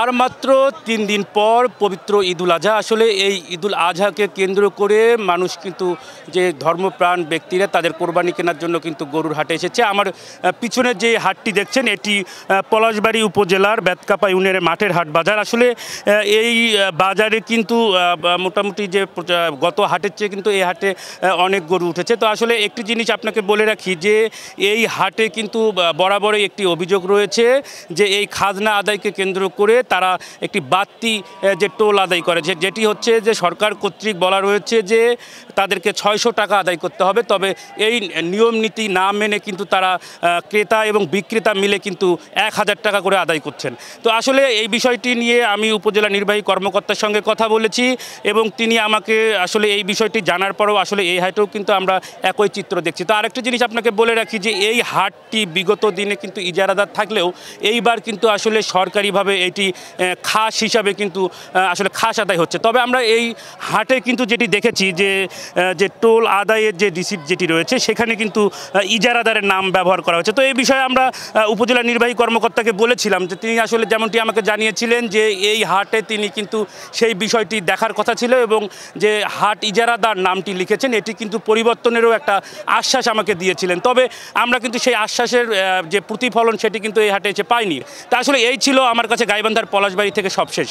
আর মাত্র তিন দিন পর পবিত্র ঈদুল আজহা আসলে এই ঈদুল আজহাকে কেন্দ্র করে মানুষ কিন্তু যে ধর্মপ্রাণ ব্যক্তিরা তাদের কোরবানি কেনার জন্য কিন্তু গরুর হাটে এসেছে আমার পিছনের যে হাটটি দেখছেন এটি পলাশবাড়ি উপজেলার বেতকাপা ইউনিয়নের মাঠের হাট বাজার আসলে এই বাজারে কিন্তু মোটামুটি যে গত হাটের চেয়ে কিন্তু এই হাটে অনেক গরু উঠেছে তো আসলে একটি জিনিস আপনাকে বলে রাখি যে এই হাটে কিন্তু বরাবরই একটি অভিযোগ রয়েছে যে এই খাজনা আদায়কে কেন্দ্র করে তারা একটি বাড়তি যে টোল আদায় করে যেটি হচ্ছে যে সরকার কর্তৃক বলা রয়েছে যে তাদেরকে ছয়শো টাকা আদায় করতে হবে তবে এই নিয়ম নীতি না মেনে কিন্তু তারা ক্রেতা এবং বিক্রেতা মিলে কিন্তু এক হাজার টাকা করে আদায় করছেন তো আসলে এই বিষয়টি নিয়ে আমি উপজেলা নির্বাহী কর্মকর্তার সঙ্গে কথা বলেছি এবং তিনি আমাকে আসলে এই বিষয়টি জানার পরেও আসলে এই হাটেও কিন্তু আমরা একই চিত্র দেখছি তো আরেকটা জিনিস আপনাকে বলে রাখি যে এই হাটটি বিগত দিনে কিন্তু ইজারাদার থাকলেও এইবার কিন্তু আসলে সরকারিভাবে এটি একটি খাস হিসাবে কিন্তু আসলে খাস আদায় হচ্ছে তবে আমরা এই হাটে কিন্তু যেটি দেখেছি যে যে টোল আদায়ের যে রিসিট যেটি রয়েছে সেখানে কিন্তু ইজারাদারের নাম ব্যবহার করা হয়েছে তো এই বিষয়ে আমরা উপজেলা নির্বাহী কর্মকর্তাকে বলেছিলাম যে তিনি আসলে যেমনটি আমাকে জানিয়েছিলেন যে এই হাটে তিনি কিন্তু সেই বিষয়টি দেখার কথা ছিল এবং যে হাট ইজারাদার নামটি লিখেছেন এটি কিন্তু পরিবর্তনেরও একটা আশ্বাস আমাকে দিয়েছিলেন তবে আমরা কিন্তু সেই আশ্বাসের যে প্রতিফলন সেটি কিন্তু এই হাটে এসে পাইনি তা আসলে এই ছিল আমার কাছে গাইবান তার পলাশবাড়ি থেকে সবশেষ